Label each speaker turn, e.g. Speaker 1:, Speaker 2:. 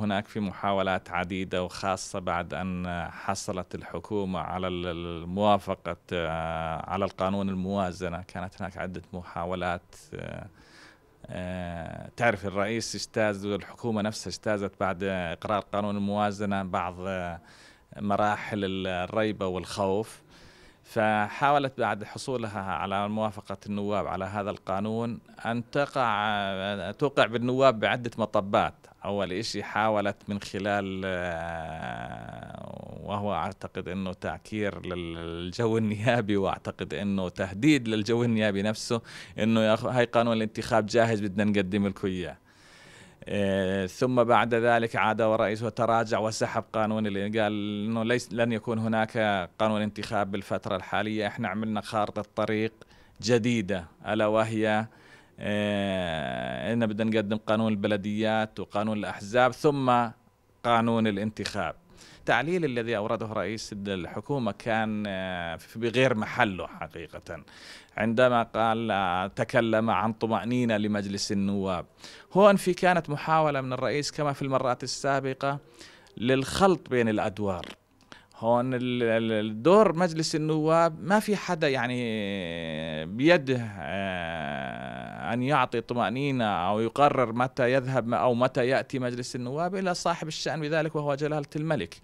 Speaker 1: هناك في محاولات عديدة وخاصة بعد أن حصلت الحكومة على الموافقة آه، على القانون الموازنة كانت هناك عدة محاولات آه، آه، تعرف الرئيس اجتاز والحكومة نفسها اجتازت بعد إقرار قانون الموازنة بعض مراحل الريبة والخوف فحاولت بعد حصولها على موافقة النواب على هذا القانون أن تقع توقع بالنواب بعدة مطبات أول إشي حاولت من خلال آه، وهو أعتقد أنه تعكير للجو النيابي وأعتقد أنه تهديد للجو النيابي نفسه أنه يا هاي قانون الانتخاب جاهز بدنا نقدم لكم إياه آه، ثم بعد ذلك عاد ورئيس وتراجع وسحب قانون اللي قال انه ليس لن يكون هناك قانون انتخاب بالفتره الحاليه احنا عملنا خارطه طريق جديده الا وهي إنا آه، بدنا نقدم قانون البلديات وقانون الأحزاب ثم قانون الانتخاب التعليل الذي أورده رئيس الحكومة كان بغير آه، محله حقيقة عندما قال آه، تكلم عن طمأنينة لمجلس النواب هون في كانت محاولة من الرئيس كما في المرات السابقة للخلط بين الأدوار هون دور مجلس النواب ما في حدا يعني بيده أن يعطي طمأنينة أو يقرر متى يذهب أو متى يأتي مجلس النواب إلى صاحب الشأن بذلك وهو جلالة الملك